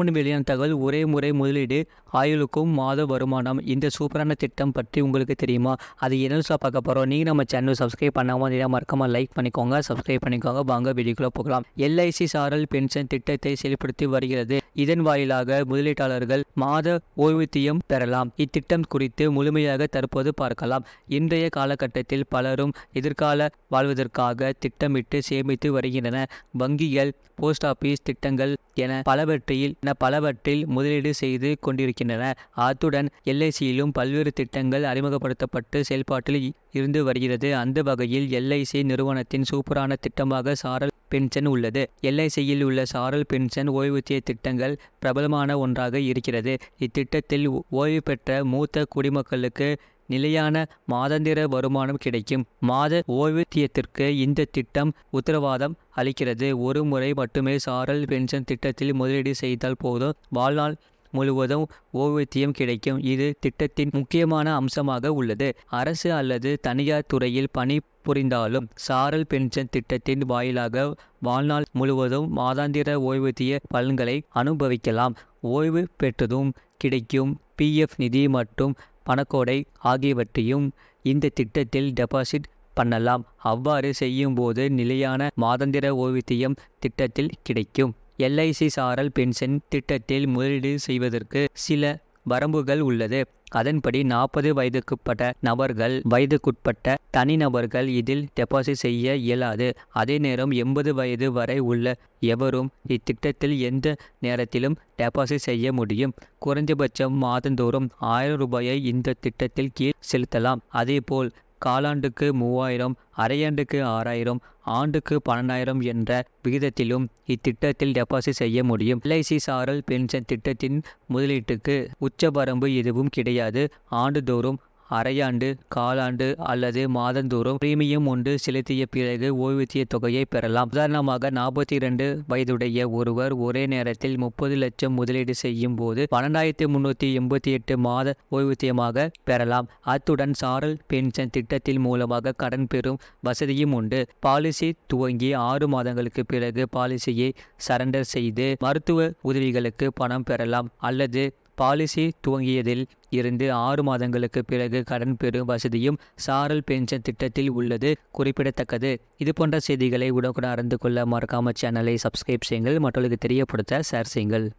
முன் வெளியான தகவல் ஒரே முறை முதலீடு ஆயுளுக்கும் மாத வருமானம் இந்த சூப்பரான திட்டம் பற்றி உங்களுக்கு தெரியுமா அது என்ன சார் பார்க்க போகிறோம் நீங்கள் நம்ம சேனல் சப்ஸ்கிரைப் பண்ணாமல் இதை மறக்காமல் லைக் பண்ணிக்கோங்க சப்ஸ்கிரைப் பண்ணிக்கோங்க வாங்க வீடியோக்குள்ளே போகலாம் எல்ஐசி சாரல் பென்ஷன் திட்டத்தை செயல்படுத்தி வருகிறது இதன் வாயிலாக முதலீட்டாளர்கள் மாத ஓய்வூதியம் பெறலாம் இத்திட்டம் குறித்து முழுமையாக தற்போது பார்க்கலாம் இன்றைய காலகட்டத்தில் பலரும் எதிர்கால வாழ்வதற்காக திட்டமிட்டு சேமித்து வருகின்றன வங்கிகள் போஸ்ட் ஆஃபீஸ் திட்டங்கள் என பலவற்றை பற்றியில் என பலவற்றில் முதலீடு செய்து கொண்டிருக்கின்றன அத்துடன் எல்ஐசியிலும் பல்வேறு திட்டங்கள் அறிமுகப்படுத்தப்பட்டு செயல்பாட்டில் இருந்து வருகிறது அந்த வகையில் எல்ஐசி நிறுவனத்தின் சூப்பரான திட்டமாக சாரல் பென்ஷன் உள்ளது எல்ஐசியில் உள்ள சாரல் பென்ஷன் ஓய்வூதிய திட்டங்கள் பிரபலமான ஒன்றாக இருக்கிறது இத்திட்டத்தில் ஓய்வு பெற்ற மூத்த குடிமக்களுக்கு நிலையான மாதாந்திர வருமானம் கிடைக்கும் மாத ஓய்வூதியத்திற்கு இந்த திட்டம் உத்தரவாதம் அளிக்கிறது ஒரு முறை மட்டுமே சாரல் பென்ஷன் திட்டத்தில் முதலீடு செய்தால் போதும் வாழ்நாள் முழுவதும் ஓய்வூதியம் கிடைக்கும் இது திட்டத்தின் முக்கியமான அம்சமாக உள்ளது அரசு அல்லது தனியார் துறையில் பணி புரிந்தாலும் சாரல் பென்ஷன் திட்டத்தின் வாயிலாக வாழ்நாள் முழுவதும் மாதாந்திர ஓய்வூதிய பலன்களை அனுபவிக்கலாம் ஓய்வு பெற்றதும் கிடைக்கும் பிஎஃப் நிதி மற்றும் பணக்கோடை ஆகியவற்றையும் இந்த திட்டத்தில் டெபாசிட் பண்ணலாம் அவ்வாறு செய்யும்போது நிலையான மாதந்திர ஓய்வூதியம் திட்டத்தில் கிடைக்கும் எல்ஐசி சாரல் பென்ஷன் திட்டத்தில் முதலீடு செய்வதற்கு சில வரம்புகள் உள்ளது அதன்படி நாற்பது வயதுக்குட்பட்ட நபர்கள் வயதுக்குட்பட்ட தனிநபர்கள் இதில் டெபாசிட் செய்ய இயலாது அதே நேரம் எண்பது வயது வரை உள்ள எவரும் இத்திட்டத்தில் எந்த நேரத்திலும் டெபாசிட் செய்ய முடியும் குறைந்தபட்சம் மாதந்தோறும் ஆயிரம் ரூபாயை இந்த திட்டத்தில் கீழ் செலுத்தலாம் அதேபோல் காலாண்டுக்கு மூவாயிரம் அரையாண்டுக்கு ஆறாயிரம் ஆண்டுக்கு பன்னெண்டாயிரம் என்ற விகிதத்திலும் இத்திட்டத்தில் டெபாசிட் செய்ய முடியும் எல்ஐசி சாரல் பென்ஷன் திட்டத்தின் முதலீட்டுக்கு உச்சபரம்பு எதுவும் கிடையாது ஆண்டுதோறும் அரையாண்டு காலாண்டு அல்லது மாதந்தோறும் பிரீமியம் ஒன்று செலுத்திய பிறகு ஓய்வூதிய தொகையை பெறலாம் உதாரணமாக நாற்பத்தி இரண்டு வயதுடைய ஒருவர் ஒரே நேரத்தில் முப்பது லட்சம் முதலீடு செய்யும் போது பன்னெண்டாயிரத்தி முன்னூற்றி எண்பத்தி எட்டு மாத ஓய்வூதியமாக பெறலாம் அத்துடன் சாரல் பென்ஷன் திட்டத்தின் மூலமாக கடன் பெறும் வசதியும் உண்டு பாலிசி துவங்கி ஆறு மாதங்களுக்கு பிறகு பாலிசியை சரண்டர் செய்து மருத்துவ உதவிகளுக்கு பணம் பெறலாம் அல்லது பாலிசி துவங்கியதில் இருந்து ஆறு மாதங்களுக்கு பிறகு கடன் பெறும் வசதியும் சாரல் பென்ஷன் திட்டத்தில் உள்ளது குறிப்பிடத்தக்கது இதுபோன்ற செய்திகளை உடனுக்குடன் அறிந்து கொள்ள மறக்காமல் சேனலை சப்ஸ்கிரைப் செய்யுங்கள் மற்றவர்களுக்கு தெரியப்படுத்த ஷேர் செய்யுங்கள்